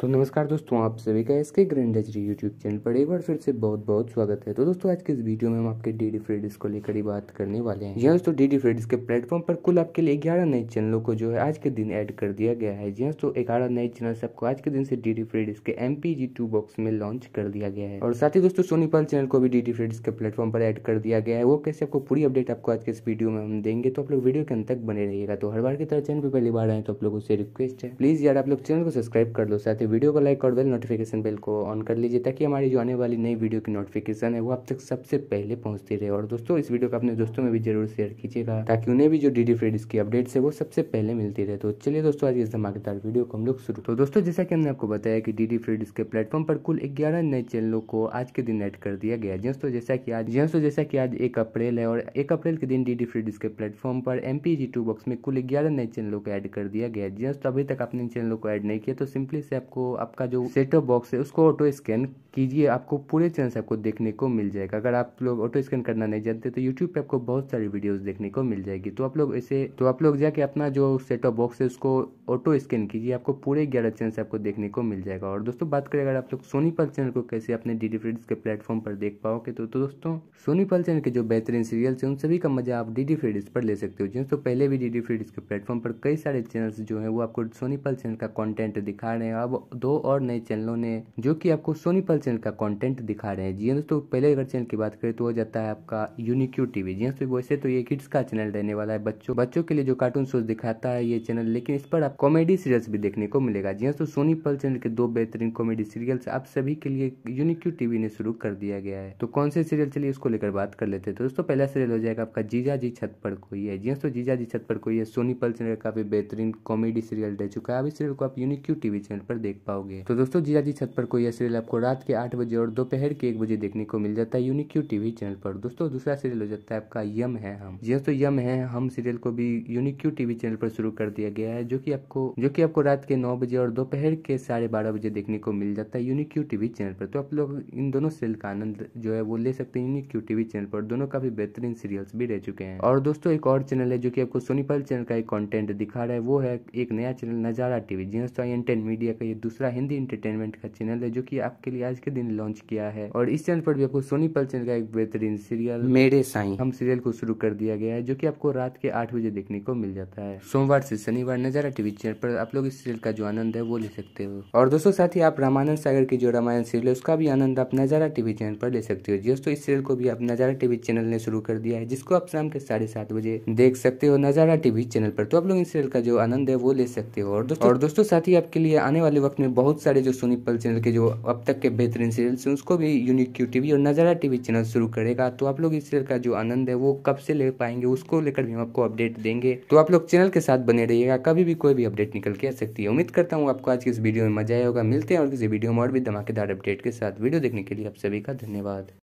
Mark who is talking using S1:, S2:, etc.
S1: तो नमस्कार दोस्तों आप सभी का इसके ग्रैंड एचरी यूट्यूब चैनल पर एक बार फिर से बहुत बहुत स्वागत है तो दोस्तों आज के इस वीडियो में हम आपके डी डी फ्रेडिस को लेकर ही बात करने वाले हैं जी हाँ दोस्तों डी डी फ्रेडिस के प्लेटफॉर्म पर कुल आपके लिए ग्यारह नए चैनलों को जो है आज के दिन ऐड कर दिया गया है जी हाँ दोस्तों ग्यारह नए चैनल आपको आज के दिन से डी डी फ्रेडिस के M P G two box में लॉन्च कर दिया गया है और साथ ही दोस्तों सोनीपाल चैनल को भी डी डी फ्रेडिस के प्लेटफॉर्म पर एड कर दिया गया है वो कैसे आपको पूरी अपडेट आपको आज के इस वीडियो में हम देंगे तो आप लोग वीडियो के अंत तक बने रहिएगा तो हर बार की तरह चैनल पर पहली बार आए तो आप लोगों से रिक्वेस्ट है प्लीज यार आप लोग चैनल को सब्सक्राइब कर दो साथ तो वीडियो को लाइक और बेल नोटिफिकेशन बेल को ऑन कर लीजिए ताकि हमारी जो आने वाली नई वीडियो की नोटिफिकेशन है वो आप तक सबसे पहले पहुंचती रहे और दोस्तों इस वीडियो को अपने दोस्तों में भी जरूर शेयर कीजिएगा ताकि उन्हें भी जो डी डी फ्रेड इसकी अपडेट्स है वो सबसे पहले मिलती रहे तो चलिए दोस्तों आज इस धमाकेदार वीडियो को हम लोग शुरू तो दोस्तों जैसा कि हमने आपको बताया कि डी डी फ्रेड इसके प्लेटफॉर्म पर कुल ग्यारह नए चैनलों को आज के दिन एड कर दिया गया दोस्तों जैसा कि आज दोस्तों जैसा कि आज एक अप्रैल है और एक अप्रैल के दिन डी डी फ्रेड इसके प्लेटफॉर्म पर M P G two box में कुल ग्यारह नए चैनलों को एड कर दिया गया दोस्तों अभी तक आपने इन चैनलों को एड नहीं किया तो सिंपली से आपको आपको आपका जो सेटअप बॉक्स है उसको ऑटो स्कैन कीजिए आपको पूरे चैनल आपको देखने को मिल जाएगा अगर आप लोग ऑटो स्कैन करना नहीं जानते तो यूट्यूब पे आपको बहुत सारी वीडियोस देखने को मिल जाएगी तो आप लोग ऐसे तो आप लोग जाके अपना जो सेटअप बॉक्स है उसको ऑटो स्कैन कीजिए आपको पूरे ग्यारह चैनल आपको देखने को मिल जाएगा और दोस्तों बात करें अगर आप लोग सोनी पल चैनल को कैसे अपने डी डी के प्लेटफॉर्म पर देख पाओगे तो, तो दोस्तों सोनी पल चैनल के जो बेहतरीन सीरियल्स है उन सभी का मजा आप डी डी पर ले सकते हो जिन पहले भी डी डी के प्लेटफॉर्म पर कई सारे चैनल्स जो है वो आपको सोनी पल चैनल का कॉन्टेंट दिखा रहे हैं अब दो और नए चैनलों ने जो कि आपको सोनी पल चैनल का कंटेंट दिखा रहे हैं जी हाँ दोस्तों पहले अगर चैनल की बात करें तो हो जाता है आपका यूनिक्यू टीवी जी हाँ दोस्तों वैसे तो ये किड्स का चैनल रहने वाला है बच्चों बच्चों के लिए जो कार्टून शोज दिखाता है ये चैनल लेकिन इस पर आप कॉमेडी सीरियल्स भी देखने को मिलेगा जी हाँ दोस्तों पल चैनल के दो बेहतरीन कॉमेडी सीरियल्स आप सभी के लिए यूनिक्यू टीवी ने शुरू कर दिया गया है तो कौन से सीरियल चलिए इसको लेकर बात कर लेते हैं तो दोस्तों पहला सीरियल हो जाएगा आपका जीजा जी छत पर कोई है जी दोस्तों जीजा जी छत पर कोई है पल चैनल काफी बेहतरीन कॉमेडी सीरियल रह चुका है अब इस सीरियल को आप यूनिक्यू टीवी चैनल पर देख देख पाओगे तो दोस्तों जीजा जी छत पर कोई सीरियल आपको रात के आठ बजे और दोपहर के एक बजे देखने को मिल जाता है यूनिक्यू टीवी चैनल पर दोस्तों दूसरा सीरियल हो जाता है आपका यम है हम जी दोस्तों यम है हम सीरियल को भी यूनिक्यू टीवी चैनल पर शुरू कर दिया गया है जो की आपको जो की आपको रात के नौ बजे और दोपहर के साढ़े बारह बजे देखने को मिल जाता है यूनिक्यू टीवी चैनल पर तो आप लोग इन दोनों सीरियल का आनंद जो है वो ले सकते हैं यूनिक्यू टीवी चैनल पर दोनों काफी बेहतरीन सीरियल्स भी रह चुके हैं और दोस्तों एक और चैनल है जो की आपको सोनीपल चैनल का एक कॉन्टेंट दिखा रहा है वो है एक नया चैनल नजारा टीवी जी हाँ, दोस्तों आई मीडिया का ये दूसरा हिंदी इंटरटेनमेंट का चैनल है जो कि आपके लिए आज के दिन लॉन्च किया है और इस चैनल पर भी आपको सोनी पल चैनल का एक बेहतरीन सीरियल मेरे साई हम सीरियल को शुरू कर दिया गया है जो की आपको रात के आठ बजे देखने को मिल जाता है सोमवार से शनिवार नजारा टीवी चैनल पर आप लोग इस सीरियल का जो आनंद है वो ले सकते हो और दोस्तों साथ ही आप रामानंद सागर की जो रामायण सीरियल है उसका भी आनंद आप नजारा टीवी चैनल पर ले सकते हो दोस्तों इस सीरियल को भी आप नजारा टीवी चैनल ने शुरू कर दिया है जिसको आप शाम के साढ़े सात बजे देख सकते हो नजारा टीवी चैनल पर तो आप लोग इस सीरियल का जो आनंद है वो ले सकते हो और दोस्तों और दोस्तों साथ ही आपके लिए आने वाले वक्त साउथ में बहुत सारे जो सोनी पल चैनल के जो अब तक के बेहतरीन सीरियल्स हैं उसको भी यूनिक क्यू टी और नज़ारा टीवी चैनल शुरू करेगा तो आप लोग इस सीरियल का जो आनंद है वो कब से ले पाएंगे उसको लेकर भी हम आपको अपडेट देंगे तो आप लोग चैनल के साथ बने रहिएगा कभी भी कोई भी अपडेट निकल के आ सकती है उम्मीद करता हूँ आपको आज की इस वीडियो में मजा आया होगा मिलते हैं और किसी वीडियो में और भी धमाकेदार अपडेट के साथ वीडियो देखने के लिए आप सभी का धन्यवाद